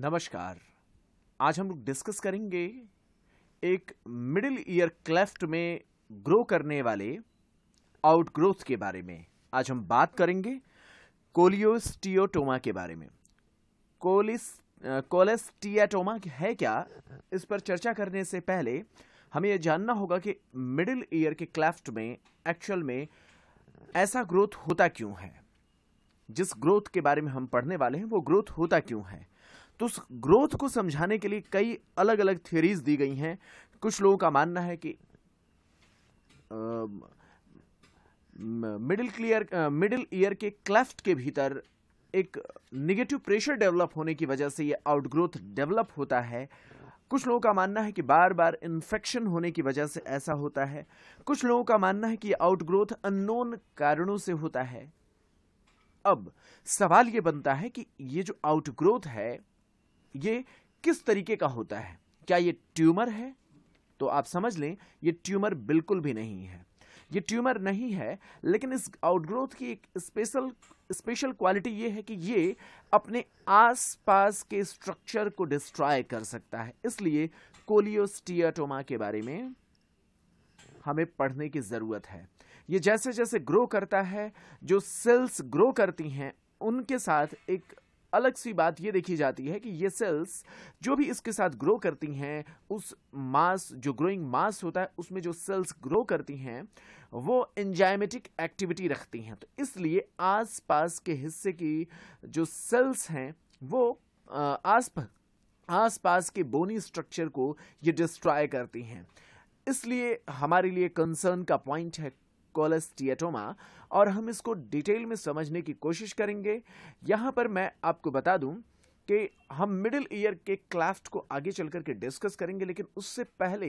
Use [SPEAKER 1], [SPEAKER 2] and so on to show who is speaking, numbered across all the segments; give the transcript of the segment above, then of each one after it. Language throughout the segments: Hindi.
[SPEAKER 1] नमस्कार आज हम लोग डिस्कस करेंगे एक मिडिल ईयर क्लेफ्ट में ग्रो करने वाले आउट ग्रोथ के बारे में आज हम बात करेंगे कोलियोस्टियोटोमा के बारे में कोलिस कोलेस्टियाटोमा है क्या इस पर चर्चा करने से पहले हमें यह जानना होगा कि मिडिल ईयर के क्लेफ्ट में एक्चुअल में ऐसा ग्रोथ होता क्यों है जिस ग्रोथ के बारे में हम पढ़ने वाले हैं वो ग्रोथ होता क्यों है तो उस ग्रोथ को समझाने के लिए कई अलग अलग थियोरीज दी गई हैं कुछ लोगों का मानना है कि मिडिल क्लियर मिडिल ईयर के क्लेफ्ट के भीतर एक निगेटिव प्रेशर डेवलप होने की वजह से ये आउटग्रोथ डेवलप होता है कुछ लोगों का मानना है कि बार बार इन्फेक्शन होने की वजह से ऐसा होता है कुछ लोगों का मानना है कि आउटग्रोथ अननोन कारणों से होता है अब सवाल ये बनता है कि ये जो आउटग्रोथ है ये किस तरीके का होता है क्या ये ट्यूमर है तो आप समझ लें ये ट्यूमर बिल्कुल भी नहीं है ये ट्यूमर नहीं है लेकिन इस आउटग्रोथ की एक स्पेशल स्पेशल क्वालिटी ये है कि ये अपने आसपास के स्ट्रक्चर को डिस्ट्रॉय कर सकता है इसलिए कोलियोस्टियाटोमा के बारे में हमें पढ़ने की ज़रूरत है ये जैसे जैसे ग्रो करता है जो सेल्स ग्रो करती हैं उनके साथ एक अलग सी बात ये देखी जाती है कि ये सेल्स जो भी इसके साथ ग्रो करती हैं उस मास जो ग्रोइंग मास होता है उसमें जो सेल्स ग्रो करती हैं वो एंजाइमेटिक एक्टिविटी रखती हैं तो इसलिए आसपास के हिस्से की जो सेल्स हैं वो आस आसपास के बोनी स्ट्रक्चर को ये डिस्ट्रॉय करती हैं इसलिए हमारे लिए कंसर्न का पॉइंट है स्कॉलस टीएटोमा और हम इसको डिटेल में समझने की कोशिश करेंगे यहाँ पर मैं आपको बता दूँ कि हम मिडिल ईयर के क्लास्ट को आगे चल करके डिस्कस करेंगे लेकिन उससे पहले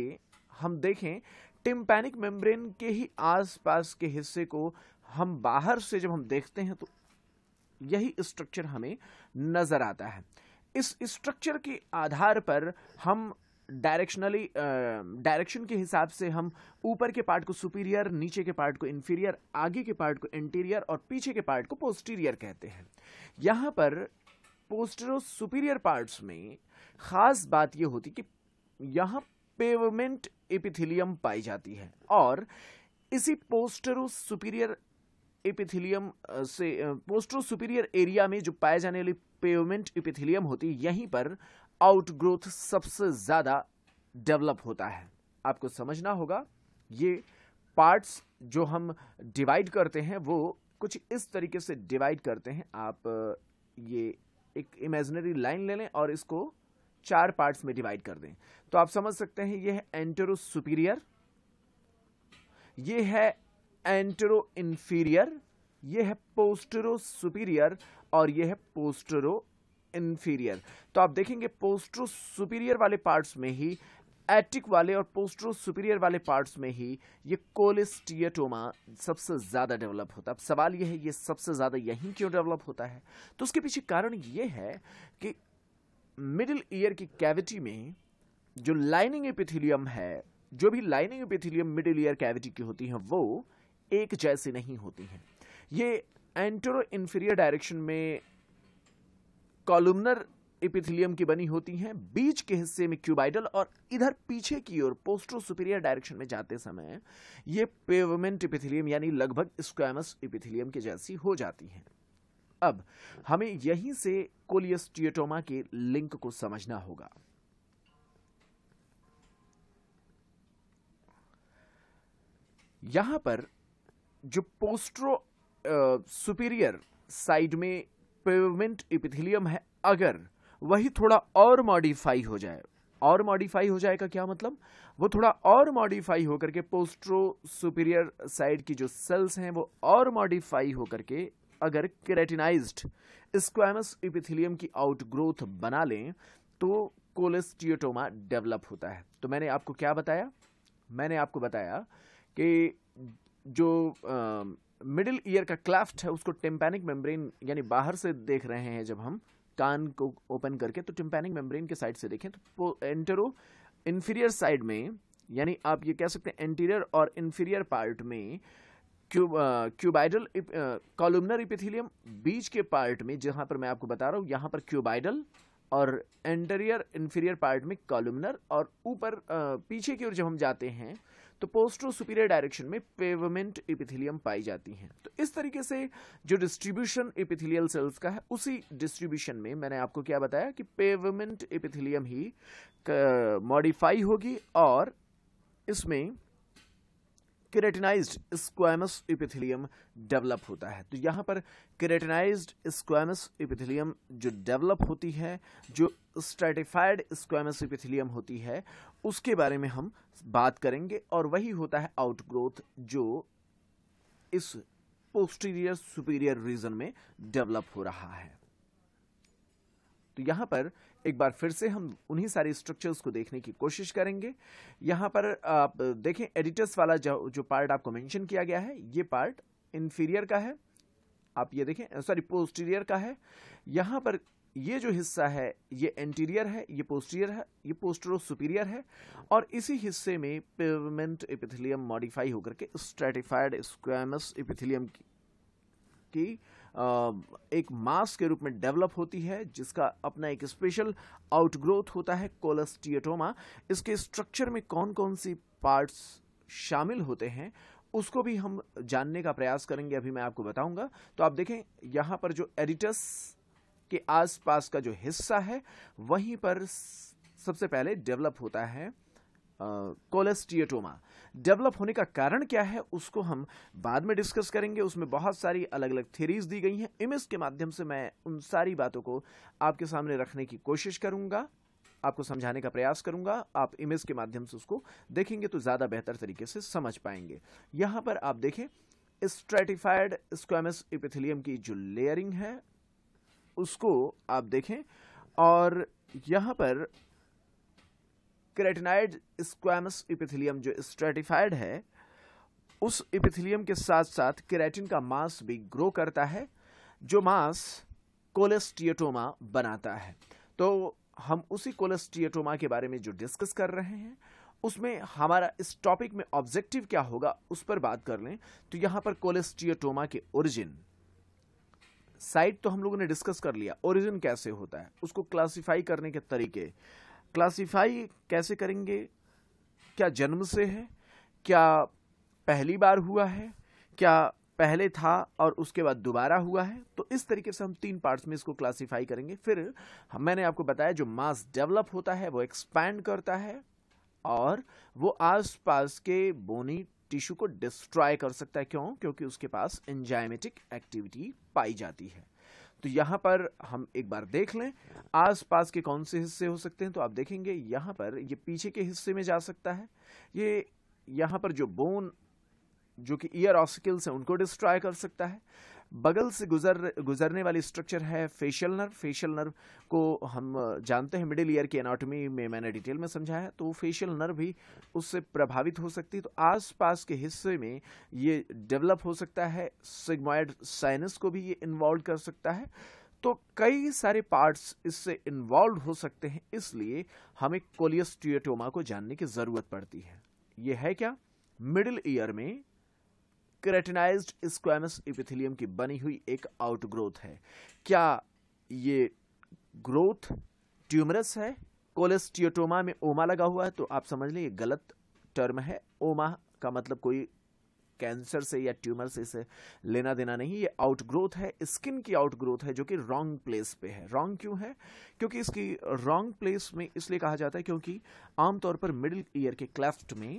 [SPEAKER 1] हम देखें टिम्पैनिक मेम्ब्रेन के ही आसपास के हिस्से को हम बाहर से जब हम देखते हैं तो यही स्ट्रक्चर हमें नजर आता है इस स्ट्रक्चर के आधार पर हम डायरेक्शनली डायरेक्शन के हिसाब से हम ऊपर के पार्ट को सुपीरियर नीचे के पार्ट को इन्फीरियर आगे के पार्ट को इंटीरियर और पीछे के पार्ट को पोस्टीरियर कहते हैं यहाँ पर पोस्टरो सुपीरियर पार्ट्स में खास बात यह होती कि यहाँ पेवमेंट एपिथिलियम पाई जाती है और इसी पोस्टरो सुपीरियर एपिथिलियम से पोस्टरो सुपीरियर एरिया में जो पाए जाने वाली पेवमेंट एपिथिलियम होती है यहीं पर आउटग्रोथ सबसे ज़्यादा डेवलप होता है आपको समझना होगा ये पार्ट्स जो हम डिवाइड करते हैं वो कुछ इस तरीके से डिवाइड करते हैं आप ये एक इमेजनरी लाइन ले लें और इसको चार पार्ट्स में डिवाइड कर दें तो आप समझ सकते हैं ये है एंटेरो सुपीरियर ये है एंटेरो इन्फीरियर ये है पोस्टरो सुपीरियर और ये है पोस्टरो इन्फीरियर तो आप देखेंगे पोस्ट्रो सुपीरियर वाले पार्ट्स में ही एटिक वाले और पोस्ट्रो सुपीरियर वाले पार्ट्स में ही ये कोलेस्टियटोमा सबसे ज़्यादा डेवलप होता है अब सवाल ये है ये सबसे ज़्यादा यहीं क्यों डेवलप होता है तो उसके पीछे कारण ये है कि मिडिल ईयर की कैविटी में जो लाइनिंग एपिथिलियम है जो भी lining epithelium middle ear cavity की होती है वो एक जैसी नहीं होती हैं ये एंटरो इन्फीरियर डायरेक्शन में कॉलुमनर एपिथेलियम की बनी होती हैं बीच के हिस्से में क्यूबाइडल और इधर पीछे की ओर पोस्ट्रो सुपीरियर डायरेक्शन में जाते समय ये पेवमेंट इपिथिलियम यानी लगभग स्क्वामस इपिथिलियम के जैसी हो जाती हैं अब हमें यहीं से कोलियस्टियोटोमा के लिंक को समझना होगा यहां पर जो पोस्ट्रो सुपीरियर साइड में पेवमेंट इपिथिलियम है अगर वही थोड़ा और मॉडिफाई हो जाए और मॉडिफाई हो जाएगा क्या मतलब वो थोड़ा और मॉडिफाई होकर के पोस्ट्रो सुपीरियर साइड की जो सेल्स हैं वो और मॉडिफाई होकर के अगर केरेटिनाइज्ड स्क्वामस इपिथिलियम की आउटग्रोथ बना लें तो कोलेस्टियोटोमा डेवलप होता है तो मैंने आपको क्या बताया मैंने आपको बताया कि जो आ, मिडिल ईयर का क्लाफ्ट है उसको टिम्पेनिक मेम्ब्रेन यानी बाहर से देख रहे हैं जब हम कान को ओपन करके तो टिम्पैनिक मेम्ब्रेन के साइड से देखें तो एंटरो इन्फीरियर साइड में यानी आप ये कह सकते हैं एंटीरियर और इन्फीरियर पार्ट में क्यूबाइडल कॉलुमनर इपिथिलियम बीच के पार्ट में जहाँ पर मैं आपको बता रहा हूँ यहाँ पर क्यूबाइडल और एंटेरियर इन्फीरियर पार्ट में कॉलमनर और ऊपर पीछे की ओर जब हम जाते हैं तो पोस्टो सुपीरियर डायरेक्शन में पेवमेंट इपिथिलियम पाई जाती हैं तो इस तरीके से जो डिस्ट्रीब्यूशन एपिथिलियल सेल्स का है उसी डिस्ट्रीब्यूशन में मैंने आपको क्या बताया कि पेवमेंट एपिथिलियम ही मॉडिफाई होगी और इसमें केरेटिनाइज्ड स्क्वामस इपिथिलियम डेवलप होता है तो यहाँ पर केरेटिनाइज्ड स्क्वामस इपिथिलियम जो डेवलप होती है जो स्ट्रेटिफाइड स्क्वामस इपिथिलियम होती है उसके बारे में हम बात करेंगे और वही होता है आउटग्रोथ जो इस पोस्टीरियर सुपीरियर रीजन में डेवलप हो रहा है तो यहाँ पर एक बार फिर से हम उन्हीं सारे स्ट्रक्चर्स को देखने की कोशिश करेंगे यहाँ पर आप देखें एडिटर्स वाला जो जो पार्ट आपको मेंशन किया गया है ये पार्ट इन्फीरियर का है आप ये देखें सॉरी पोस्टीरियर का है यहाँ पर ये जो हिस्सा है ये एंटीरियर है ये पोस्टीरियर है ये पोस्टरो सुपीरियर है और इसी हिस्से में पेवमेंट इपिथिलियम मॉडिफाई होकर के स्ट्रेटिफाइड स्क्वामस इपिथिलियम की, की एक मास के रूप में डेवलप होती है जिसका अपना एक स्पेशल आउटग्रोथ होता है कोलस्टियटोमा इसके स्ट्रक्चर में कौन कौन सी पार्ट्स शामिल होते हैं उसको भी हम जानने का प्रयास करेंगे अभी मैं आपको बताऊंगा तो आप देखें यहाँ पर जो एडिटस के आसपास का जो हिस्सा है वहीं पर सबसे पहले डेवलप होता है कोलेस्टियटोमा डेवलप होने का कारण क्या है उसको हम बाद में डिस्कस करेंगे उसमें बहुत सारी अलग अलग थ्योरीज दी गई हैं इमेज के माध्यम से मैं उन सारी बातों को आपके सामने रखने की कोशिश करूंगा आपको समझाने का प्रयास करूंगा आप इमेज के माध्यम से उसको देखेंगे तो ज़्यादा बेहतर तरीके से समझ पाएंगे यहाँ पर आप देखें स्ट्रेटिफाइड स्क्वेमस इपिथिलियम की जो लेयरिंग है उसको आप देखें और यहाँ पर केरेटिनाइड स्क्वामस इपिथिलियम जो स्ट्रेटिफाइड है उस इपिथिलियम के साथ साथ केराटिन का मांस भी ग्रो करता है जो मांस कोलेस्टियटोमा बनाता है तो हम उसी कोलेस्टियटोमा के बारे में जो डिस्कस कर रहे हैं उसमें हमारा इस टॉपिक में ऑब्जेक्टिव क्या होगा उस पर बात कर लें तो यहाँ पर कोलेस्टियटोमा के ओरिजिन साइट तो हम लोगों ने डिस्कस कर लिया ओरिजिन कैसे होता है उसको क्लासिफाई करने के तरीके क्लासिफाई कैसे करेंगे क्या जन्म से है क्या पहली बार हुआ है क्या पहले था और उसके बाद दोबारा हुआ है तो इस तरीके से हम तीन पार्ट्स में इसको क्लासीफाई करेंगे फिर हम मैंने आपको बताया जो मास डेवलप होता है वो एक्सपैंड करता है और वो आसपास के बोनी टिश्यू को डिस्ट्रॉय कर सकता है क्यों क्योंकि उसके पास एंजाइमेटिक एक्टिविटी पाई जाती है तो यहाँ पर हम एक बार देख लें आसपास के कौन से हिस्से हो सकते हैं तो आप देखेंगे यहाँ पर ये पीछे के हिस्से में जा सकता है ये यहाँ पर जो बोन जो कि ईयर ऑसिकल्स हैं उनको डिस्ट्रॉय कर सकता है बगल से गुजर गुजरने वाली स्ट्रक्चर है फेशियल नर्व फेशियल नर्व को हम जानते हैं मिडिल ईयर की एनाटॉमी में मैंने डिटेल में समझाया तो फेशियल नर्व भी उससे प्रभावित हो सकती है तो आसपास के हिस्से में ये डेवलप हो सकता है सिग्मॉयड साइनस को भी ये इन्वॉल्व कर सकता है तो कई सारे पार्ट्स इससे इन्वॉल्व हो सकते हैं इसलिए हमें कोलियस्टियोटोमा को जानने की ज़रूरत पड़ती है ये है क्या मिडिल ईयर में क्रेटिनाइज्ड स्क्वामस इपिथिलियम की बनी हुई एक आउटग्रोथ है क्या ये ग्रोथ ट्यूमरस है कोलेस्टियोटोमा में ओमा लगा हुआ है तो आप समझ लें ये गलत टर्म है ओमा का मतलब कोई कैंसर से या ट्यूमर से इसे लेना देना नहीं ये आउटग्रोथ है स्किन की आउटग्रोथ है जो कि रॉन्ग प्लेस पे है रॉन्ग क्यों है क्योंकि इसकी रॉन्ग प्लेस में इसलिए कहा जाता है क्योंकि आमतौर पर मिडिल ईयर के क्लेफ्ट में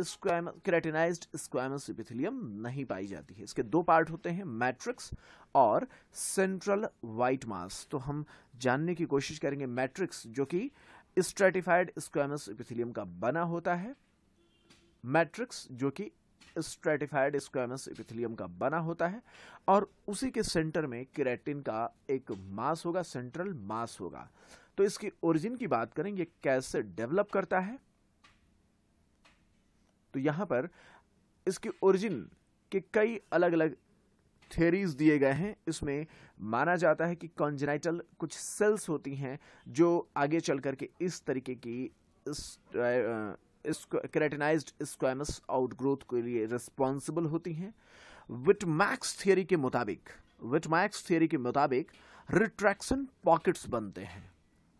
[SPEAKER 1] क्रेटिनाइज्ड स्क्वामस इपिथिलियम नहीं पाई जाती है इसके दो पार्ट होते हैं मैट्रिक्स और सेंट्रल वाइट मास तो हम जानने की कोशिश करेंगे मैट्रिक्स जो कि स्ट्रेटिफाइड स्क्वामस इपिथिलियम का बना होता है मैट्रिक्स जो कि स्ट्रेटिफाइड स्क्वामस इपिथिलियम का बना होता है और उसी के सेंटर में क्रेटिन का एक मास होगा सेंट्रल मास होगा तो इसकी ओरिजिन की बात करें ये कैसे डेवलप करता है तो यहाँ पर इसके ओरिजिन के कई अलग अलग थेरीज दिए गए हैं इसमें माना जाता है कि कॉन्जेनाइटल कुछ सेल्स होती हैं जो आगे चल करके इस तरीके की इस, स्क्वामस आउटग्रोथ के लिए रिस्पॉन्सिबल होती हैं विटमैक्स थियरी के मुताबिक विटमैक्स थियरी के मुताबिक रिट्रैक्शन पॉकेट्स बनते हैं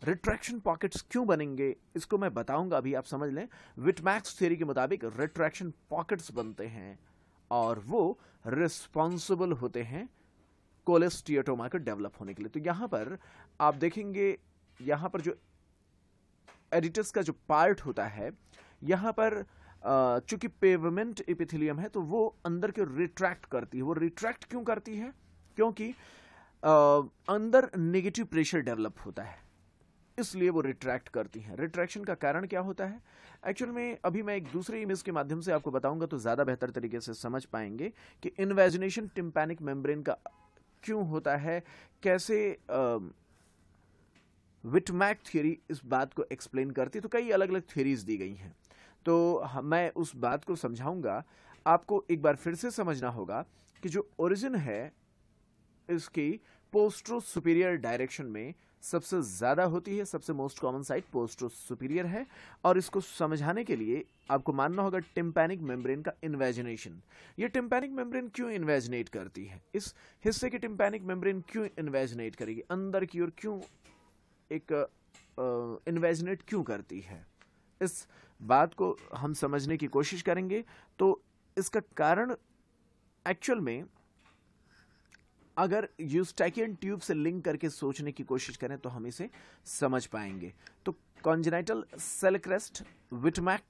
[SPEAKER 1] रिट्रैक्शन पॉकेट्स क्यों बनेंगे इसको मैं बताऊंगा अभी आप समझ लें विटमैक्स थ्योरी के मुताबिक रिट्रैक्शन पॉकेट्स बनते हैं और वो रिस्पॉन्सिबल होते हैं कोलेस्टियोटोमा के डेवलप होने के लिए तो यहाँ पर आप देखेंगे यहाँ पर जो एडिटस का जो पार्ट होता है यहाँ पर चूंकि पेवमेंट इपिथिलियम है तो वो अंदर के रिट्रैक्ट करती है वो रिट्रैक्ट क्यों करती है क्योंकि आ, अंदर नेगेटिव प्रेशर डेवलप होता है इसलिए वो रिट्रैक्ट करती हैं रिट्रैक्शन का कारण क्या होता है एक्चुअल में अभी मैं एक दूसरे इमेज के माध्यम से आपको बताऊंगा तो ज़्यादा बेहतर तरीके से समझ पाएंगे कि इन्वेजिनेशन टिम्पैनिक मेम्ब्रेन का क्यों होता है कैसे विटमैक थ्योरी इस बात को एक्सप्लेन करती तो कई अलग अलग थ्योरीज दी गई हैं तो मैं उस बात को समझाऊंगा आपको एक बार फिर से समझना होगा कि जो ओरिजिन है इसकी पोस्ट्रो सुपीरियर डायरेक्शन में सबसे ज़्यादा होती है सबसे most common site postero superior है और इसको समझाने के लिए आपको मानना होगा टिम्पैनिक मेम्ब्रेन का इन्वेजिनेशन ये टिम्पैनिक मेम्ब्रेन क्यों इन्वेजनेट करती है इस हिस्से की टिम्पैनिक मेम्ब्रेन क्यों इन्वेजिनेट करेगी अंदर की ओर क्यों एक इन्वेजिनेट क्यों करती है इस बात को हम समझने की कोशिश करेंगे तो इसका कारण एक्चुअल में अगर यूस्टैकियन ट्यूब से लिंक करके सोचने की कोशिश करें तो हम इसे समझ पाएंगे तो कॉन्जेनाइटल सेलक्रेस्ट विटमैक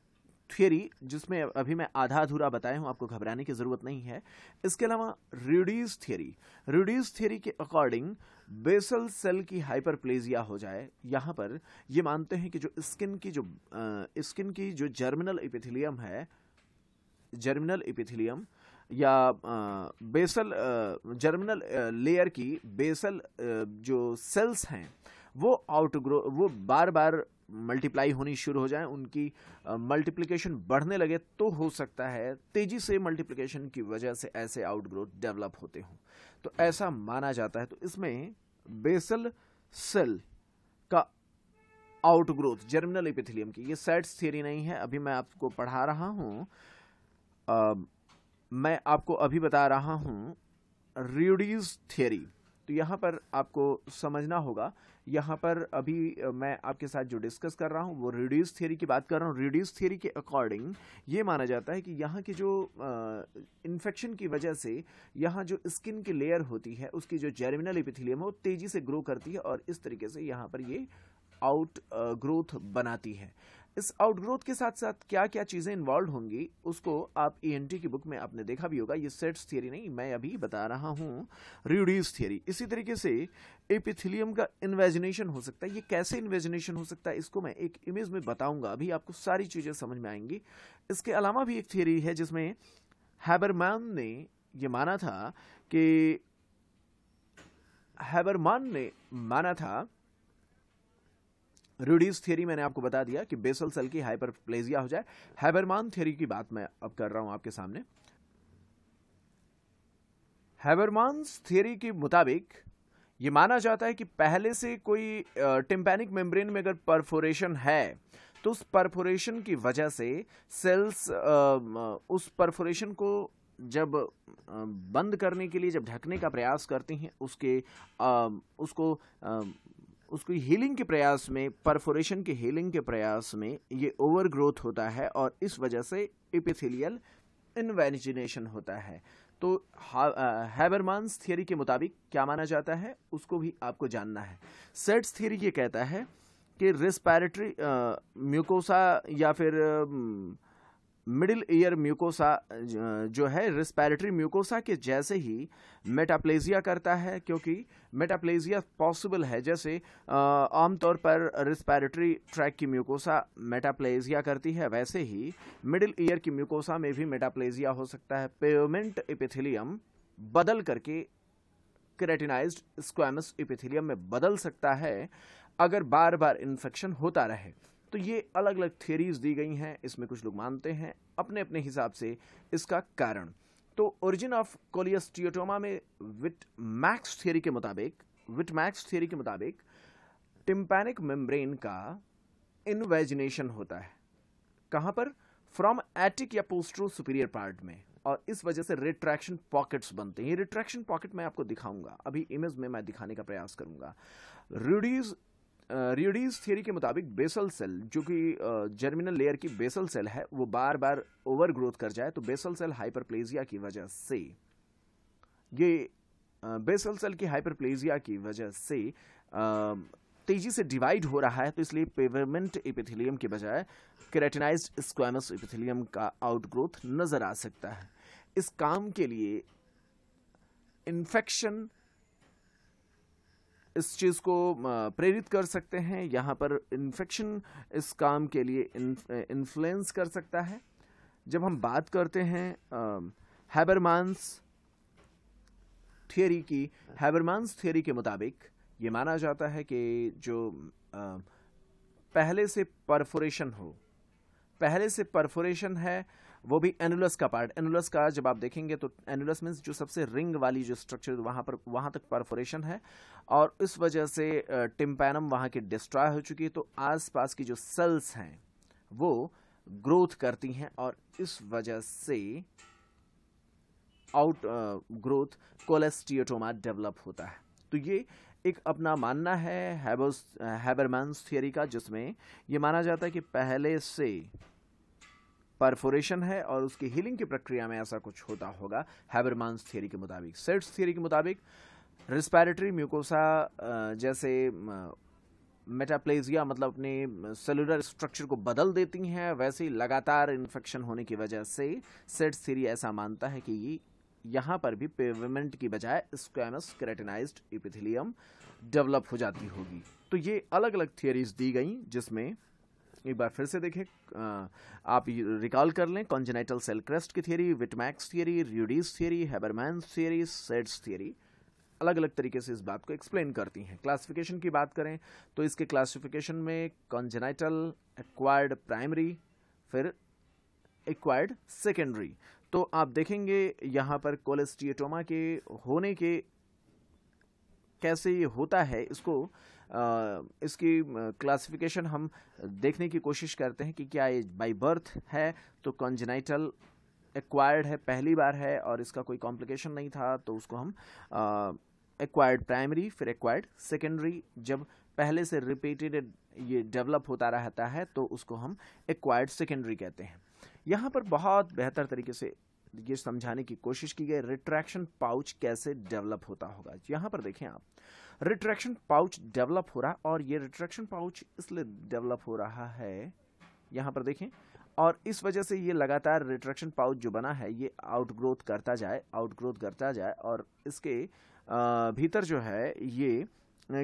[SPEAKER 1] थियरी जिसमें अभी मैं आधा अधूरा बताया हूँ आपको घबराने की ज़रूरत नहीं है इसके अलावा रिड्यूस थियरी रिड्यूस थियरी के अकॉर्डिंग बेसल सेल की हाइपरप्लेजिया हो जाए यहाँ पर ये मानते हैं कि जो स्किन की जो स्किन की जो जर्मिनल इपिथिलियम है जर्मिनल इपिथिलियम या बेसल जर्मिनल लेयर की बेसल जो सेल्स हैं वो आउटग्रो वो बार बार मल्टीप्लाई होनी शुरू हो जाए उनकी मल्टीप्लिकेशन बढ़ने लगे तो हो सकता है तेजी से मल्टीप्लिकेशन की वजह से ऐसे आउटग्रोथ डेवलप होते हों तो ऐसा माना जाता है तो इसमें बेसल सेल का आउटग्रोथ जर्मिनल एपिथिलियम की ये सेट्स थियरी नहीं है अभी मैं आपको पढ़ा रहा हूँ मैं आपको अभी बता रहा हूँ रिड्यूज थियोरी तो यहाँ पर आपको समझना होगा यहाँ पर अभी मैं आपके साथ जो डिस्कस कर रहा हूँ वो रिड्यूस थियोरी की बात कर रहा हूँ रिड्यूस थियोरी के अकॉर्डिंग ये माना जाता है कि यहाँ की जो इन्फेक्शन की वजह से यहाँ जो स्किन की लेयर होती है उसकी जो जेरमिनल एपिथिलियम है वो तेज़ी से ग्रो करती है और इस तरीके से यहाँ पर ये आउट ग्रोथ बनाती है इस आउटग्रोथ के साथ साथ क्या क्या चीज़ें इन्वॉल्व होंगी उसको आप ई e की बुक में आपने देखा भी होगा ये सेट्स थियरी नहीं मैं अभी बता रहा हूँ रिड्यूस थियरी इसी तरीके से एपिथिलियम का इन्वेजिनेशन हो सकता है ये कैसे इन्वेजिनेशन हो सकता है इसको मैं एक इमेज में बताऊंगा अभी आपको सारी चीज़ें समझ में आएंगी इसके अलावा भी एक थियरी है जिसमें हैबरमैन ने ये माना था कि हैबरमान ने माना था रूडीज थियरी मैंने आपको बता दिया कि बेसल सेल की हाइपरप्लेजिया हो जाए हैबरमान थियरी की बात मैं अब कर रहा हूं आपके सामने हैबरमान्स थियरी के मुताबिक ये माना जाता है कि पहले से कोई टिम्पेनिक मेम्ब्रेन में अगर परफोरेशन है तो उस परफोरेशन की वजह से सेल्स उस परफोरेशन को जब बंद करने के लिए जब ढकने का प्रयास करती हैं उसके उसको उसको हीलिंग के प्रयास में परफोरेशन के हीलिंग के प्रयास में ये ओवरग्रोथ होता है और इस वजह से एपिथेलियल इन्वेजिनेशन होता है तो हैबरमांस थियरी के मुताबिक क्या माना जाता है उसको भी आपको जानना है सेट्स थियरी ये कहता है कि रिस्पायरेटरी म्यूकोसा या फिर आ, मिडिल ईयर म्यूकोसा जो है रिस्पैरेटरी म्यूकोसा के जैसे ही मेटाप्लेजिया करता है क्योंकि मेटाप्लेजिया पॉसिबल है जैसे आमतौर पर रिस्पैरेटरी ट्रैक की म्यूकोसा मेटाप्लेजिया करती है वैसे ही मिडिल ईयर की म्यूकोसा में भी मेटाप्लेजिया हो सकता है पेमेंट इपिथिलियम बदल करके क्रेटिनाइज स्क्वामस इपिथिलियम में बदल सकता है अगर बार बार इन्फेक्शन होता रहे तो ये अलग अलग थियरीज दी गई हैं इसमें कुछ लोग मानते हैं अपने अपने हिसाब से इसका कारण तो ओरिजिन ऑफ कोलियस्टियोटोमा में विट मैक्स थियरी के मुताबिक विट मैक्स थियरी के मुताबिक टिम्पैनिक मेम्ब्रेन का इनवेजिनेशन होता है कहाँ पर फ्रॉम एटिक या पोस्ट्रो सुपीरियर पार्ट में और इस वजह से रिट्रैक्शन पॉकेट्स बनते हैं रिट्रैक्शन पॉकेट मैं आपको दिखाऊंगा अभी इमेज में मैं दिखाने का प्रयास करूंगा रूडीज रियोडीज थियरी के मुताबिक बेसल सेल जो कि जर्मिनल लेयर की बेसल सेल है वो बार बार ओवर ग्रोथ कर जाए तो बेसल सेल हाइपरप्लेजिया की वजह से ये बेसल सेल की हाइपरप्लेजिया की वजह से तेजी से डिवाइड हो रहा है तो इसलिए पेवरमेंट इपिथिलियम के बजाय केरेटिनाइज स्क्वामस इपिथिलियम का आउटग्रोथ नजर आ सकता है इस काम के लिए इन्फेक्शन इस चीज़ को प्रेरित कर सकते हैं यहाँ पर इन्फेक्शन इस काम के लिए इन्फ्लुएंस कर सकता है जब हम बात करते हैं हैबरमानस थियोरी की हैबरमानस थियोरी के मुताबिक ये माना जाता है कि जो आ, पहले से परफोरेशन हो पहले से परफोरेशन है वो भी एनुलस का पार्ट एनुलस का जब आप देखेंगे तो एनुलस मीन्स जो सबसे रिंग वाली जो स्ट्रक्चर वहाँ पर वहाँ तक परफोरेशन है और इस वजह से टिम्पैनम वहाँ की डिस्ट्रॉय हो चुकी है तो आसपास की जो सेल्स हैं वो ग्रोथ करती हैं और इस वजह से आउट ग्रोथ कोलेस्टियोटोमा डेवलप होता है तो ये एक अपना मानना है हैबरमैन्स थियरी का जिसमें ये माना जाता है कि पहले से परफोरेशन है और उसकी हीलिंग की प्रक्रिया में ऐसा कुछ होता होगा हैबरमानस थियरी के मुताबिक सेट्स थियरी के मुताबिक रिस्पायरेटरी म्यूकोसा जैसे मेटाप्लेजिया मतलब अपने सेलुलर स्ट्रक्चर को बदल देती हैं वैसे ही लगातार इन्फेक्शन होने की वजह से सेट्स थियरी ऐसा मानता है कि यहाँ पर भी पेवमेंट की बजाय स्क्वेमस क्रेटिनाइज्ड एपिथिलियम डेवलप हो जाती होगी तो ये अलग अलग थियरीज दी गई जिसमें एक बार फिर से देखें आप रिकॉल कर लें कॉन्जेनाइटल सेल क्रेस्ट की theory Wittmaack's theory Ruedi's theory Habermann theory Sade's theory अलग अलग तरीके से इस बात को एक्सप्लेन करती हैं क्लासिफिकेशन की बात करें तो इसके क्लासिफिकेशन में कॉन्जेनाइटल एक्वायर्ड प्राइमरी फिर एक्वायर्ड सेकेंडरी तो आप देखेंगे यहाँ पर कोलेस्टिएटोमा के होने के कैसे ये होता है इसको इसकी क्लासिफिकेशन हम देखने की कोशिश करते हैं कि क्या ये बाई बर्थ है तो कंजनाइटल एक्वायर्ड है पहली बार है और इसका कोई कॉम्प्लिकेशन नहीं था तो उसको हम एक्वायर्ड प्राइमरी फिर एक्वायर्ड सेकेंडरी जब पहले से रिपीटेड ये डेवलप होता रहता है तो उसको हम एक्वायर्ड सेकेंडरी कहते हैं यहाँ पर बहुत बेहतर तरीके से ये समझाने की कोशिश की गई रिट्रैक्शन पाउच कैसे डेवलप होता होगा यहाँ पर देखें आप रिट्रैक्शन पाउच डेवलप हो रहा और ये रिट्रैक्शन पाउच इसलिए डेवलप हो रहा है यहाँ पर देखें और इस वजह से ये लगातार रिट्रैक्शन पाउच जो बना है ये आउटग्रोथ करता जाए आउटग्रोथ करता जाए और इसके भीतर जो है ये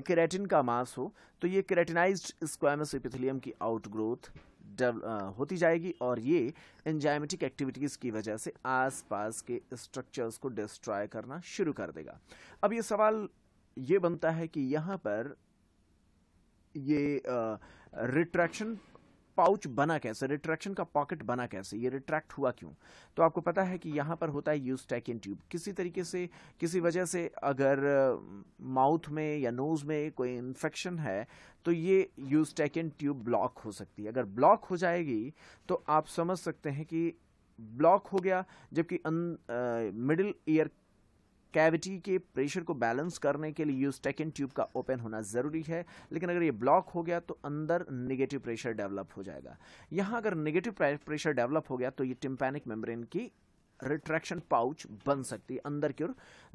[SPEAKER 1] केरेटिन का मास हो तो ये केरेटिनाइज्ड स्क्वायमस एपिथिलियम की आउटग्रोथ होती जाएगी और ये एंजाइमेटिक एक्टिविटीज़ की वजह से आसपास के स्ट्रक्चर्स को डिस्ट्रॉय करना शुरू कर देगा अब ये सवाल ये बनता है कि यहाँ पर ये रिट्रैक्शन पाउच बना कैसे रिट्रैक्शन का पॉकेट बना कैसे ये रिट्रैक्ट हुआ क्यों तो आपको पता है कि यहाँ पर होता है यूज टैकिन ट्यूब किसी तरीके से किसी वजह से अगर माउथ में या नोज़ में कोई इन्फेक्शन है तो ये यूज टैकिन ट्यूब ब्लॉक हो सकती है अगर ब्लॉक हो जाएगी तो आप समझ सकते हैं कि ब्लॉक हो गया जबकि मिडिल अं, ईयर कैविटी के प्रेशर को बैलेंस करने के लिए यूस्टेकन ट्यूब का ओपन होना ज़रूरी है लेकिन अगर ये ब्लॉक हो गया तो अंदर निगेटिव प्रेशर डेवलप हो जाएगा यहाँ अगर निगेटिव प्रेशर डेवलप हो गया तो ये टिम्पैनिक मेम्ब्रेन की रिट्रैक्शन पाउच बन सकती है अंदर की ओर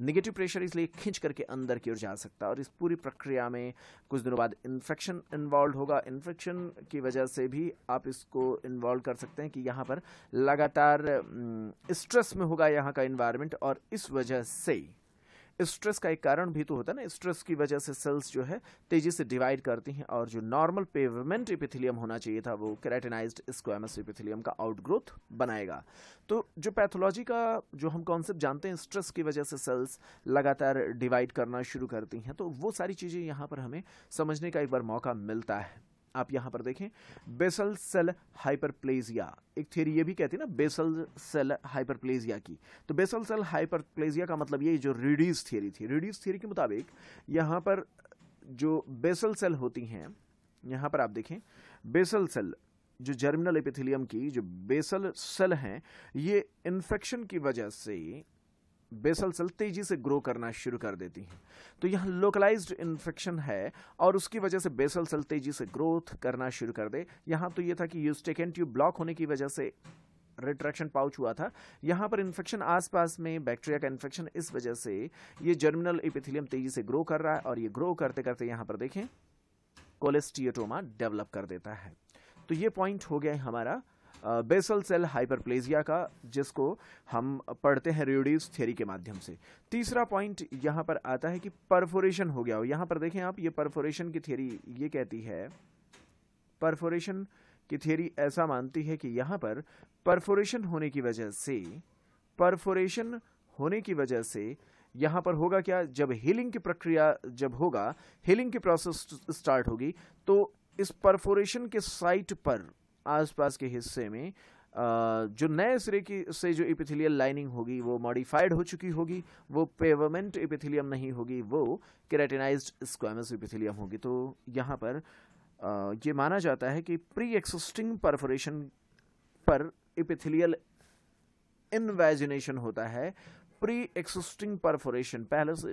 [SPEAKER 1] निगेटिव प्रेशर इसलिए खींच करके अंदर की ओर जा सकता है और इस पूरी प्रक्रिया में कुछ दिनों बाद इन्फेक्शन इन्वॉल्व होगा इन्फेक्शन की वजह से भी आप इसको इन्वॉल्व कर सकते हैं कि यहाँ पर लगातार स्ट्रेस में होगा यहाँ का इन्वायरमेंट और इस वजह से स्ट्रेस का एक कारण भी तो होता है ना स्ट्रेस की वजह से सेल्स जो है तेजी से डिवाइड करती हैं और जो नॉर्मल पेवमेंट इपिथिलियम होना चाहिए था वो कैरेटेनाइज स्क्वामस इपिथिलियम का आउटग्रोथ बनाएगा तो जो पैथोलॉजी का जो हम कॉन्सेप्ट जानते हैं स्ट्रेस की वजह से सेल्स लगातार डिवाइड करना शुरू करती हैं तो वो सारी चीज़ें यहाँ पर हमें समझने का एक बार मौका मिलता है आप यहां पर देखें बेसल सेल हाइपरप्लेजिया एक थ्योरी ये भी कहती है ना बेसल सेल हाइपरप्लेजिया की तो बेसल सेल हाइपरप्लेजिया का मतलब ये जो रिड्यूस थ्योरी थी रिड्यूस थ्योरी के मुताबिक यहां पर जो बेसल सेल होती हैं यहां पर आप देखें बेसल सेल जो जर्मिनल एपिथिलियम की जो बेसल सेल हैं ये इन्फेक्शन की वजह से बेसल सेल तेजी से ग्रो करना शुरू कर देती हैं तो यहाँ लोकलाइज्ड इन्फेक्शन है और उसकी वजह से बेसल सेल तेजी से ग्रोथ करना शुरू कर दे यहाँ तो ये था कि यूस्टेकन ट्यूब ब्लॉक होने की वजह से रिट्रैक्शन पाउच हुआ था यहाँ पर इन्फेक्शन आसपास में बैक्टीरिया का इन्फेक्शन इस वजह से ये जर्मिनल एपिथिलियम तेजी से ग्रो कर रहा है और ये ग्रो करते करते यहाँ पर देखें कोलेस्टियोटोमा डेवलप कर देता है तो ये पॉइंट हो गया हमारा बेसल सेल हाइपरप्लेजिया का जिसको हम पढ़ते हैं रियोडीज थ्योरी के माध्यम से तीसरा पॉइंट यहाँ पर आता है कि परफोरेशन हो गया हो यहाँ पर देखें आप ये परफोरेशन की थ्योरी ये कहती है परफोरेशन की थ्योरी ऐसा मानती है कि यहाँ पर परफोरेशन होने की वजह से परफोरेशन होने की वजह से यहाँ पर होगा क्या जब हीलिंग की प्रक्रिया जब होगा हीलिंग की प्रोसेस स्टार्ट होगी तो इस परफोरेशन के साइट पर आसपास के हिस्से में जो नए सिरे की से जो इपिथिलियल लाइनिंग होगी वो मॉडिफाइड हो चुकी होगी वो पेवमेंट इपिथिलियम नहीं होगी वो केराटिनाइज्ड स्क्वामस इपिथिलियम होगी तो यहाँ पर ये माना जाता है कि प्री एक्सिस्टिंग परफोरेशन पर इपिथिलियल इनवेजिनेशन होता है प्री एक्सिस्टिंग परफोरेशन पहले से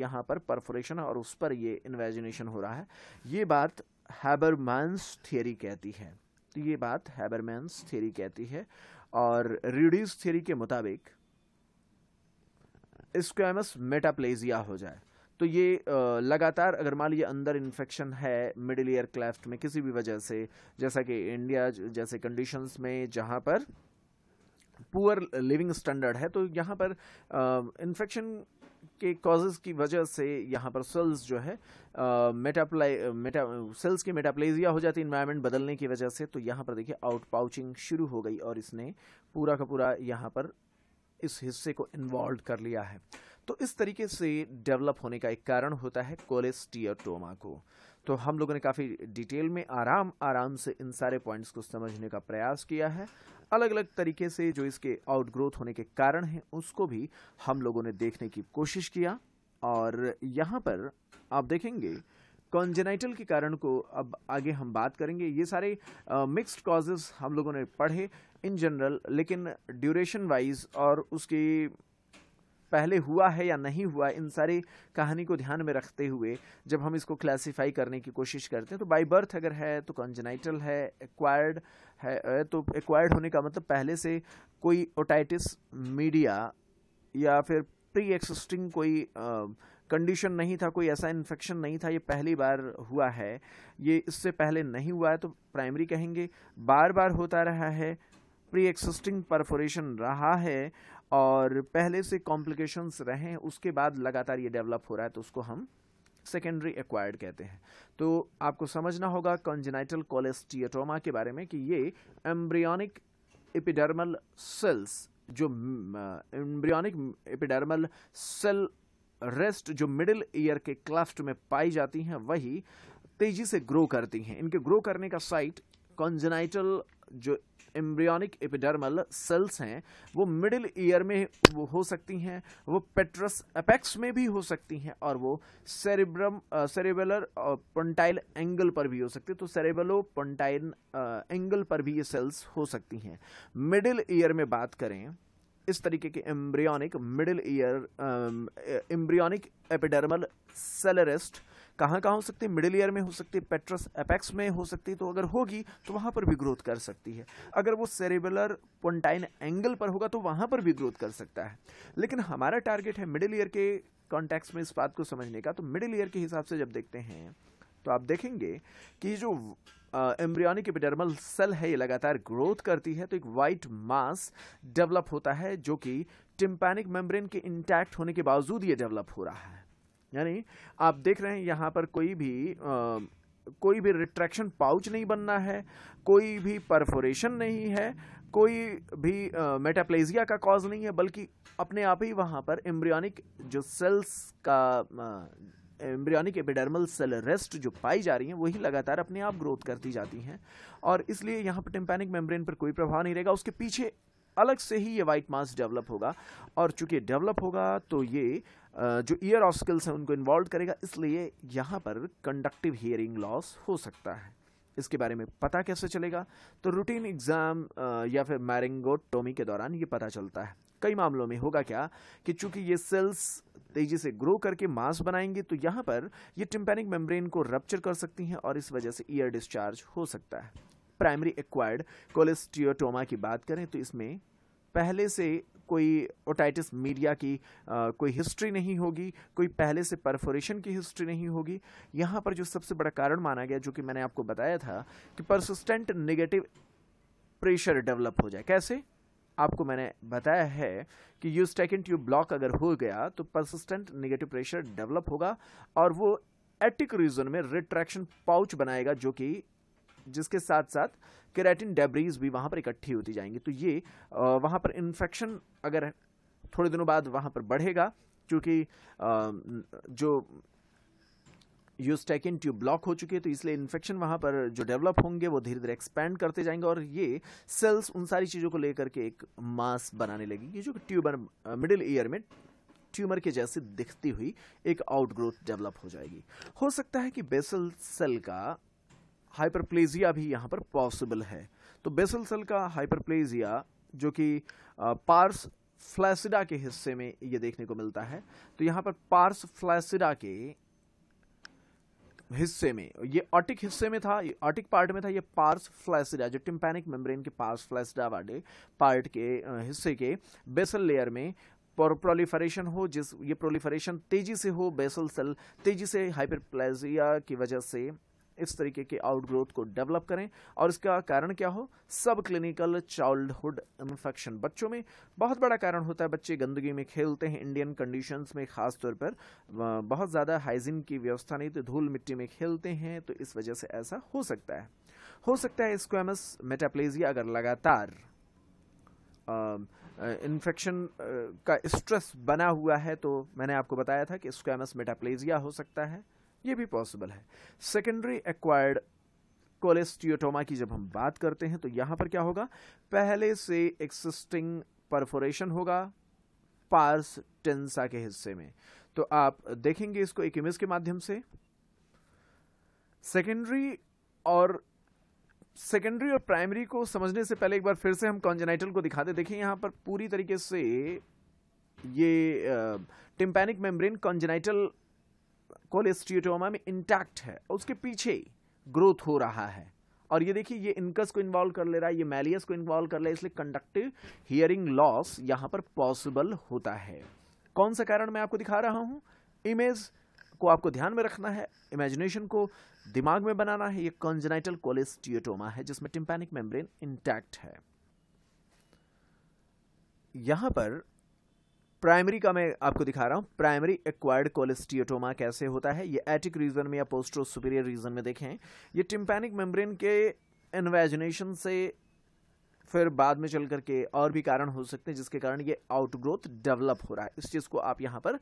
[SPEAKER 1] यहाँ पर परफोरेशन और उस पर ये इन्वेजिनेशन हो रहा है ये बात हैबरमैंस थियरी कहती है तो ये बात हैबरमैन्स थ्योरी कहती है और रिड्यूस थ्योरी के मुताबिक स्क्वेमस मेटाप्लेजिया हो जाए तो ये लगातार अगर मान लीजिए अंदर इन्फेक्शन है मिडिल ईयर क्लेफ्ट में किसी भी वजह से जैसा कि इंडिया जैसे कंडीशंस में जहाँ पर पुअर लिविंग स्टैंडर्ड है तो यहाँ पर इन्फेक्शन के कॉजेज की वजह से यहाँ पर सेल्स जो है मेटाप्लाई मेटा सेल्स की मेटाप्लेजिया हो जाती है इन्वायरमेंट बदलने की वजह से तो यहाँ पर देखिए आउट पाउचिंग शुरू हो गई और इसने पूरा का पूरा यहाँ पर इस हिस्से को इन्वॉल्व कर लिया है तो इस तरीके से डेवलप होने का एक कारण होता है कोलेस्टियोटोमा को तो हम लोगों ने काफ़ी डिटेल में आराम आराम से इन सारे पॉइंट्स को समझने का प्रयास किया है अलग अलग तरीके से जो इसके आउटग्रोथ होने के कारण हैं उसको भी हम लोगों ने देखने की कोशिश किया और यहाँ पर आप देखेंगे कॉन्जेनाइटल के कारण को अब आगे हम बात करेंगे ये सारे मिक्स्ड कॉजेज हम लोगों ने पढ़े इन जनरल लेकिन ड्यूरेशन वाइज और उसकी पहले हुआ है या नहीं हुआ इन सारी कहानी को ध्यान में रखते हुए जब हम इसको क्लासीफाई करने की कोशिश करते हैं तो बाई बर्थ अगर है तो कंजनाइटल है एक्वायर्ड है तो एक्वायर्ड होने का मतलब पहले से कोई ओटाइटिस मीडिया या फिर प्री एक्सिस्टिंग कोई कंडीशन नहीं था कोई ऐसा इन्फेक्शन नहीं था ये पहली बार हुआ है ये इससे पहले नहीं हुआ है तो प्राइमरी कहेंगे बार बार होता रहा है प्री एक्सिस्टिंग परफोरेशन रहा है और पहले से कॉम्प्लिकेशंस रहे उसके बाद लगातार ये डेवलप हो रहा है तो उसको हम सेकेंडरी एक्वायर्ड कहते हैं तो आपको समझना होगा कंजेनाइटल कोलेस्टियटोमा के बारे में कि ये एम्ब्रियोनिक एपिडर्मल सेल्स जो एम्ब्रियोनिक एपिडर्मल सेल रेस्ट जो मिडिल ईयर के क्लफ्ट में पाई जाती हैं वही तेजी से ग्रो करती हैं इनके ग्रो करने का साइट कंजेनाइटल जो एम्ब्रियोनिक एपिडर्मल सेल्स हैं वो मिडिल ईयर में वो हो सकती हैं वो पेट्रस अपेक्स में भी हो सकती हैं और वो सेरेब्रम सेरेबलर पंटाइल एंगल पर भी हो सकती है तो सेरेबलो पंटाइल एंगल पर भी ये सेल्स हो सकती हैं मिडिल ईयर में बात करें इस तरीके के embryonic middle ear embryonic epidermal cell rest कहाँ कहाँ हो सकती है मिडिल ईयर में हो सकती है पेट्रस एपेक्स में हो सकती है तो अगर होगी तो वहाँ पर भी ग्रोथ कर सकती है अगर वो सेरेबुलर पोन्टाइन एंगल पर होगा तो वहाँ पर भी ग्रोथ कर सकता है लेकिन हमारा टारगेट है मिडिल ईयर के कॉन्टेक्स में इस बात को समझने का तो मिडिल ईयर के हिसाब से जब देखते हैं तो आप देखेंगे कि जो एम्ब्रियोनिक एपिडर्मल सेल है ये लगातार ग्रोथ करती है तो एक वाइट मास डेवलप होता है जो कि टिम्पैनिक मेम्ब्रेन के इंटैक्ट होने के बावजूद ये डेवलप हो रहा है यानी आप देख रहे हैं यहाँ पर कोई भी आ, कोई भी रिट्रैक्शन पाउच नहीं बनना है कोई भी परफोरेशन नहीं है कोई भी मेटाप्लेजिया का कॉज नहीं है बल्कि अपने आप ही वहाँ पर एम्ब्रियोनिक जो सेल्स का एम्ब्रियोनिक एपिडर्मल सेल रेस्ट जो पाई जा रही हैं वही लगातार अपने आप ग्रोथ करती जाती हैं और इसलिए यहाँ पर टिम्पैनिक मेम्ब्रेन पर कोई प्रभाव नहीं रहेगा उसके पीछे अलग से ही ये वाइट मास डेवलप होगा और चूंकि डेवलप होगा तो ये जो ईयर ऑफ स्किल्स हैं उनको इन्वॉल्व करेगा इसलिए यहाँ पर कंडक्टिव हियरिंग लॉस हो सकता है इसके बारे में पता कैसे चलेगा तो रूटीन एग्ज़ाम या फिर मैरिंगोटोमी के दौरान ये पता चलता है कई मामलों में होगा क्या कि चूंकि ये सेल्स तेजी से ग्रो करके मास बनाएंगे तो यहाँ पर ये टिम्पेनिक मेम्ब्रेन को रप्चर कर सकती हैं और इस वजह से ईयर डिस्चार्ज हो सकता है प्राइमरी एक्वायर्ड कोलेस्टियोटोमा की बात करें तो इसमें पहले से कोई ओटाइटिस मीडिया की आ, कोई हिस्ट्री नहीं होगी कोई पहले से परफोरेशन की हिस्ट्री नहीं होगी यहाँ पर जो सबसे बड़ा कारण माना गया जो कि मैंने आपको बताया था कि परसिस्टेंट नेगेटिव प्रेशर डेवलप हो जाए कैसे आपको मैंने बताया है कि यू स्टेकेंड ट्यूब ब्लॉक अगर हो गया तो परसिस्टेंट नेगेटिव प्रेशर डेवलप होगा और वो एटिक रीजन में रिट्रैक्शन पाउच बनाएगा जो कि जिसके साथ साथ केराटिन डेब्रीज भी वहाँ पर इकट्ठी होती जाएंगी तो ये वहाँ पर इन्फेक्शन अगर थोड़े दिनों बाद वहाँ पर बढ़ेगा क्योंकि जो यूस्टेकिन ट्यूब ब्लॉक हो चुकी है तो इसलिए इन्फेक्शन वहाँ पर जो डेवलप होंगे वो धीरे धीरे एक्सपेंड करते जाएंगे और ये सेल्स उन सारी चीज़ों को लेकर के एक मास बनाने लगेगी जो ट्यूबर मिडिल ईयर में ट्यूमर के जैसे दिखती हुई एक आउटग्रोथ डेवलप हो जाएगी हो सकता है कि बेसल सेल का हाइपरप्लेजिया भी यहाँ पर पॉसिबल है तो बेसल सेल का हाइपरप्लेजिया जो कि पार्स फ्लैसिडा के हिस्से में ये देखने को मिलता है तो यहाँ पर पार्स फ्लैसिडा के हिस्से में ये ऑटिक हिस्से में था ये ऑटिक पार्ट में था ये पार्स फ्लैसिडा जो टिम्पैनिक मेम्ब्रेन के पार्स फ्लैसिडा वाले पार्ट के हिस्से के बेसल लेयर में प्रोलीफरेशन हो जिस ये प्रोलीफरेशन तेजी से हो बेसल सेल तेजी से हाइपरप्लेजिया की वजह से इस तरीके के आउटग्रोथ को डेवलप करें और इसका कारण क्या हो सब क्लिनिकल चाइल्डहुड इन्फेक्शन बच्चों में बहुत बड़ा कारण होता है बच्चे गंदगी में खेलते हैं इंडियन कंडीशंस में खास तौर पर बहुत ज़्यादा हाइजीन की व्यवस्था नहीं तो धूल मिट्टी में खेलते हैं तो इस वजह से ऐसा हो सकता है हो सकता है स्क्वेमस मेटाप्लेजिया अगर लगातार इन्फेक्शन uh, uh, का स्ट्रेस बना हुआ है तो मैंने आपको बताया था कि स्क्वेमस मेटाप्लेजिया हो सकता है ये भी पॉसिबल है सेकेंडरी एक्वायर्ड कोलेस्टियोटोमा की जब हम बात करते हैं तो यहां पर क्या होगा पहले से एक्सिस्टिंग परफोरेशन होगा पार्स टेंसा के हिस्से में तो आप देखेंगे इसको एक इमेज के माध्यम से सेकेंडरी और सेकेंडरी और प्राइमरी को समझने से पहले एक बार फिर से हम कॉन्जेनाइटल को दिखाते देखिए यहां पर पूरी तरीके से ये टिम्पैनिक मेम्ब्रेन कॉन्जेनाइटल कोलेस्टियोटोमा में इंटैक्ट है और उसके पीछे ग्रोथ हो रहा है और ये देखिए ये इनकस को इन्वॉल्व कर ले रहा है ये मैलियस को इन्वॉल्व कर ले रहा है इसलिए कंडक्टिव हियरिंग लॉस यहाँ पर पॉसिबल होता है कौन सा कारण मैं आपको दिखा रहा हूँ इमेज को आपको ध्यान में रखना है इमेजिनेशन को दिमाग में बनाना है ये कॉन्जेनाइटल कोलेस्टियोटोमा है जिसमें टिम्पैनिक मेम्ब्रेन इंटैक्ट है यहाँ पर प्राइमरी का मैं आपको दिखा रहा हूँ प्राइमरी एक्वायर्ड कोलेस्टियोटोमा कैसे होता है ये एटिक रीजन में या पोस्ट्रो सुपीरियर रीजन में देखें ये टिम्पैनिक मेम्ब्रेन के इन्वेजिनेशन से फिर बाद में चल करके और भी कारण हो सकते हैं जिसके कारण ये आउटग्रोथ डेवलप हो रहा है इस चीज़ को आप यहाँ पर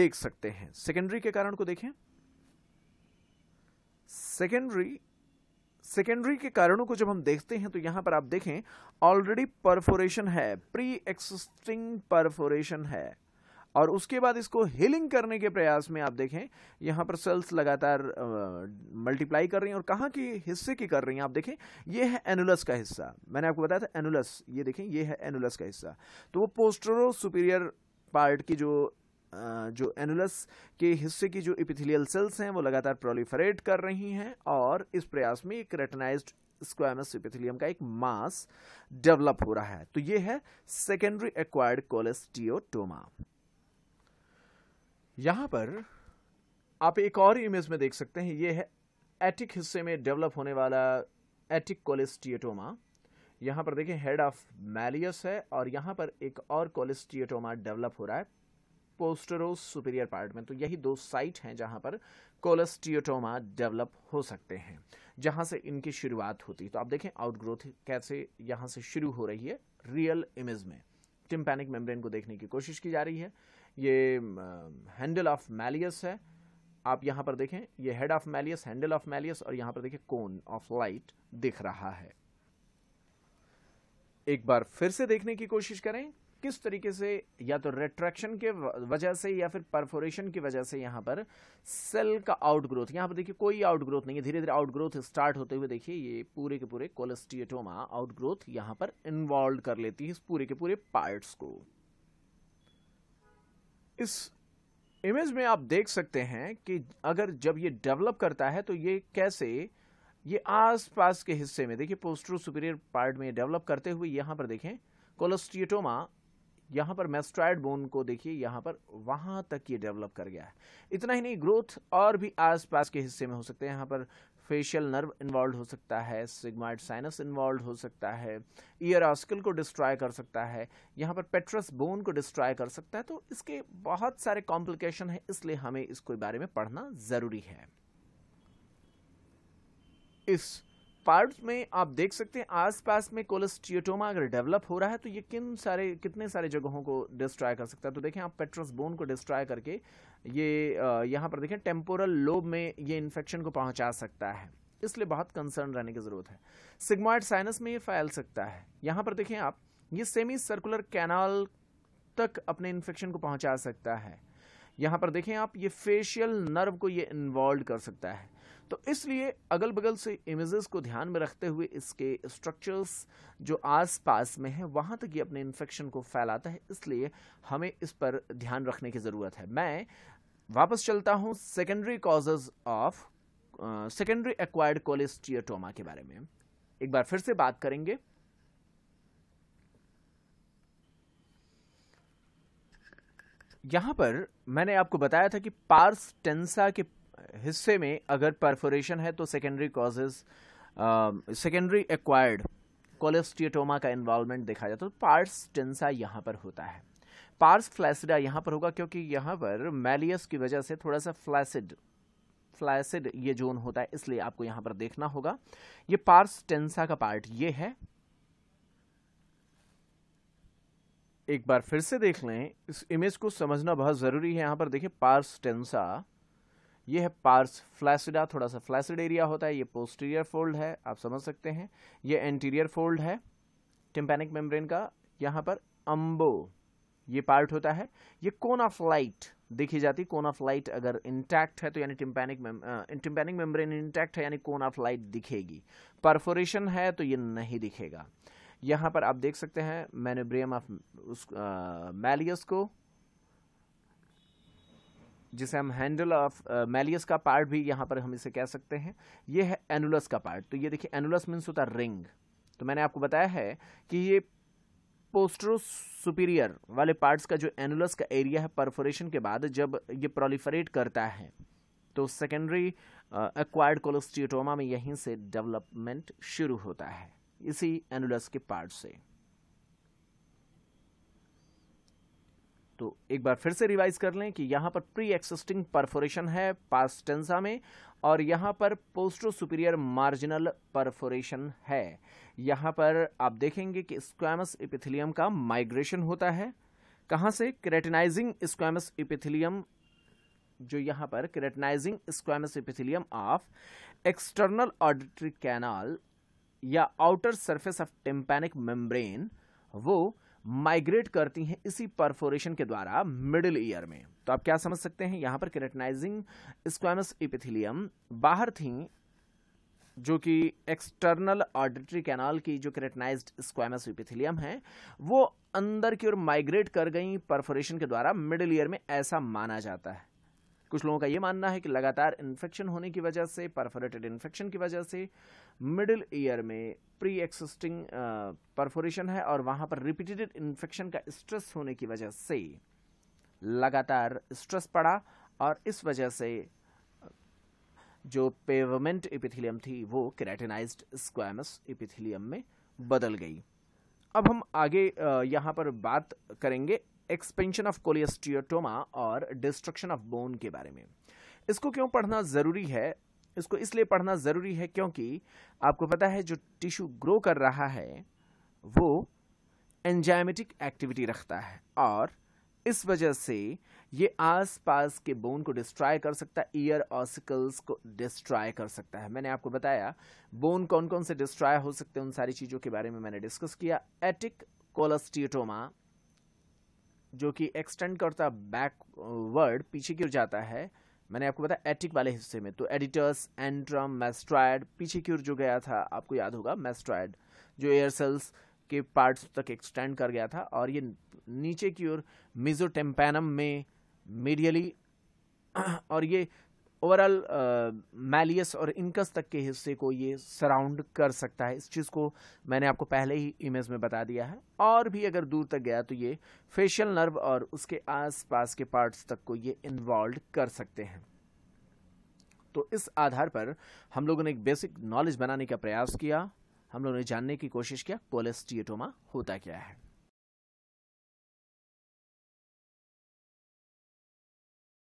[SPEAKER 1] देख सकते हैं सेकेंडरी के कारण को देखें सेकेंडरी सेकेंडरी के कारणों को जब हम देखते हैं तो यहाँ पर आप देखें ऑलरेडी परफोरेशन है प्री एक्सिस्टिंग परफोरेशन है और उसके बाद इसको हीलिंग करने के प्रयास में आप देखें यहाँ पर सेल्स लगातार मल्टीप्लाई कर रही हैं और कहाँ की हिस्से की कर रही हैं आप देखें ये है एनुलस का हिस्सा मैंने आपको बताया था एनुलस ये देखें ये है एनुलस का हिस्सा तो वो पोस्टरो सुपीरियर पार्ट की जो जो एनुलस के हिस्से की जो इपिथिलियल सेल्स हैं वो लगातार प्रोलीफरेट कर रही हैं और इस प्रयास में एक रेटनाइज स्क्वायमस इपिथिलियम का एक मास डेवलप हो रहा है तो ये है सेकेंडरी एक्वायर्ड कोलेस्टियोटोमा यहां पर आप एक और इमेज में देख सकते हैं ये है एटिक हिस्से में डेवलप होने वाला एटिक कोलेस्टियोटोमा यहाँ पर देखिए हेड ऑफ मैलियस है और यहाँ पर एक और कोलेस्टियोटोमा डेवलप हो रहा है पोस्टरो सुपीरियर पार्ट में तो यही दो साइट हैं जहां पर कोलेस्टियोटोमा डेवलप हो सकते हैं जहां से इनकी शुरुआत होती है तो आप देखें आउटग्रोथ कैसे यहां से शुरू हो रही है रियल इमेज में टिम्पैनिक मेम्ब्रेन को देखने की कोशिश की जा रही है ये हैंडल ऑफ मैलियस है आप यहाँ पर देखें ये head of malleus handle of malleus और यहाँ पर देखें कोन ऑफ लाइट दिख रहा है एक बार फिर से देखने की कोशिश करें किस तरीके से या तो रेट्रैक्शन के वजह से या फिर परफोरेशन की वजह से यहाँ पर सेल का आउट ग्रोथ यहाँ पर देखिए कोई आउट ग्रोथ नहीं है धीरे धीरे आउट ग्रोथ स्टार्ट होते हुए देखिए ये पूरे के पूरे कोलेस्टिएटोमा आउट ग्रोथ यहाँ पर इन्वॉल्व कर लेती है इस पूरे के पूरे पार्ट्स को इस इमेज में आप देख सकते हैं कि अगर जब ये डेवलप करता है तो ये कैसे ये आसपास के हिस्से में देखिए पोस्टर सुपीरियर पार्ट में डेवलप करते हुए यहाँ पर देखें कोलोस्टिएटोमा यहाँ पर मेस्ट्राइड बोन को देखिए यहाँ पर वहाँ तक ये डेवलप कर गया है इतना ही नहीं ग्रोथ और भी आसपास के हिस्से में हो सकते हैं यहाँ पर फेशियल नर्व इन्वॉल्व हो सकता है सिग्माइड साइनस इन्वॉल्व हो सकता है ईयर ऑस्किल को डिस्ट्रॉय कर सकता है यहाँ पर पेट्रस बोन को डिस्ट्रॉय कर सकता है तो इसके बहुत सारे कॉम्प्लिकेशन हैं इसलिए हमें इसके बारे में पढ़ना ज़रूरी है इस पार्ट में आप देख सकते हैं आसपास में कोलेस्टियोटोमा अगर डेवलप हो रहा है तो ये किन सारे कितने सारे जगहों को डिस्ट्रॉय कर सकता है तो देखें आप पेट्रस बोन को डिस्ट्रॉय करके ये यहाँ पर देखें टेम्पोरल लोब में ये इन्फेक्शन को पहुँचा सकता है इसलिए बहुत कंसर्न रहने की ज़रूरत है सिग्मॉइड साइनस में ये फैल सकता है यहाँ पर देखें आप ये सेमी सर्कुलर कैनाल तक अपने इन्फेक्शन को पहुँचा सकता है यहाँ पर देखें आप ये फेशियल नर्व को ये इन्वॉल्व कर सकता है तो इसलिए अगल बगल से इमेजेस को ध्यान में रखते हुए इसके स्ट्रक्चर्स जो आस पास में है वहाँ तक ये अपने इन्फेक्शन को फैलाता है इसलिए हमें इस पर ध्यान रखने की ज़रूरत है मैं वापस चलता हूँ secondary causes of secondary acquired cholesteatoma के बारे में एक बार फिर से बात करेंगे यहां पर मैंने आपको बताया था कि पार्स टेंसा के हिस्से में अगर परफोरेशन है तो secondary causes secondary acquired cholesteatoma का इन्वॉल्वमेंट देखा जाता है तो पार्स टेंसा यहाँ पर होता है पार्स फ्लैसिडा यहाँ पर होगा क्योंकि यहाँ पर मैलियस की वजह से थोड़ा सा फ्लैसिड फ्लैसिड ये जोन होता है इसलिए आपको यहाँ पर देखना होगा ये पार्स टेंसा का पार्ट ये है एक बार फिर से देख लें इस इमेज को समझना बहुत ज़रूरी है यहां पर देखिए पार्स टेंसा ये है पार्स फ्लैसिडा थोड़ा सा फ्लैसिड एरिया होता है ये पोस्टीरियर फोल्ड है आप समझ सकते हैं ये एंटीरियर फोल्ड है टिम्पेनिक मेम्ब्रेन का यहाँ पर अम्बो ये पार्ट होता है ये कोन ऑफ लाइट देखी जाती कोन ऑफ लाइट अगर इंटैक्ट है तो यानी टिम्पेनिक टिम्पेनिक मेम्ब्रेन इंटैक्ट है यानी कोन ऑफ लाइट दिखेगी परफोरेशन है तो ये नहीं दिखेगा यहाँ पर आप देख सकते हैं मैनोब्रियम ऑफ उस मैलियस को जिसे हम हैंडल ऑफ मेलियस का पार्ट भी यहाँ पर हम इसे कह सकते हैं ये है एनुलस का पार्ट तो ये देखिए एनुलस मीन्स होता है रिंग तो मैंने आपको बताया है कि ये पोस्ट्रो सुपीरियर वाले पार्ट्स का जो एनुलस का एरिया है परफोरेशन के बाद जब ये प्रोलिफरेट करता है तो सेकेंडरी एक्वायर्ड कोलोस्टियोटोमा में यहीं से डेवलपमेंट शुरू होता है इसी एनुलस के पार्ट से तो एक बार फिर से रिवाइज कर लें कि यहाँ पर प्री एक्सिस्टिंग परफोरेशन है पास टेंसा में और यहाँ पर पोस्टो सुपीरियर मार्जिनल परफोरेशन है यहाँ पर आप देखेंगे कि स्क्वामस इपिथिलियम का माइग्रेशन होता है कहाँ से क्रेटनाइजिंग स्क्वामस इपिथिलियम जो यहाँ पर keratinizing squamous epithelium of external auditory canal या outer surface of tympanic membrane वो माइग्रेट करती हैं इसी परफोरेशन के द्वारा मिडिल ईयर में तो आप क्या समझ सकते हैं यहाँ पर केरेटनाइजिंग स्क्वामस इपिथिलियम बाहर थी जो कि एक्सटर्नल ऑडिटरी कैनाल की जो क्रेटनाइज स्क्वामस इपिथिलियम है वो अंदर की ओर माइग्रेट कर गई परफोरेशन के द्वारा मिडिल ईयर में ऐसा माना जाता है कुछ लोगों का ये मानना है कि लगातार इन्फेक्शन होने की वजह से परफोरेटेड इन्फेक्शन की वजह से मिडिल ईयर में प्री एक्सिस्टिंग परफोरेशन है और वहाँ पर रिपीटेड इन्फेक्शन का स्ट्रेस होने की वजह से लगातार स्ट्रेस पड़ा और इस वजह से जो पेवमेंट इपिथिलियम थी वो क्रेटेनाइज स्क्वामस इपिथिलियम में बदल गई अब हम आगे यहाँ पर बात करेंगे एक्सपेंशन ऑफ कोलियस्टियोटोमा और डिस्ट्रक्शन ऑफ बोन के बारे में इसको क्यों पढ़ना ज़रूरी है इसको इसलिए पढ़ना ज़रूरी है क्योंकि आपको पता है जो टिश्यू ग्रो कर रहा है वो एंजाइमेटिक एक्टिविटी रखता है और इस वजह से ये आसपास के बोन को डिस्ट्रॉय कर सकता है ईयर ऑसिकल्स को डिस्ट्रॉय कर सकता है मैंने आपको बताया बोन कौन कौन से डिस्ट्रॉय हो सकते हैं उन सारी चीज़ों के बारे में मैंने डिस्कस किया एटिक कोलस्टियोटोमा जो कि एक्सटेंड करता बैकवर्ड पीछे की ओर जाता है मैंने आपको बताया एटिक वाले हिस्से में तो एडिटर्स एंट्रम मेस्ट्राइड पीछे की ओर जो गया था आपको याद होगा मैस्ट्रॉयड जो एयर सेल्स के पार्ट्स तक एक्सटेंड कर गया था और ये नीचे की ओर मिजोटेम्पैनम में मीडियली और ये ओवरऑल मैलियस और इनकस तक के हिस्से को ये सराउंड कर सकता है इस चीज़ को मैंने आपको पहले ही इमेज में बता दिया है और भी अगर दूर तक गया तो ये फेशियल नर्व और उसके आसपास के पार्ट्स तक को ये इन्वॉल्व कर सकते हैं तो इस आधार पर हम लोगों ने एक बेसिक नॉलेज बनाने का प्रयास किया हम लोगों ने जानने की कोशिश किया कोलेस्टिएटोमा होता क्या है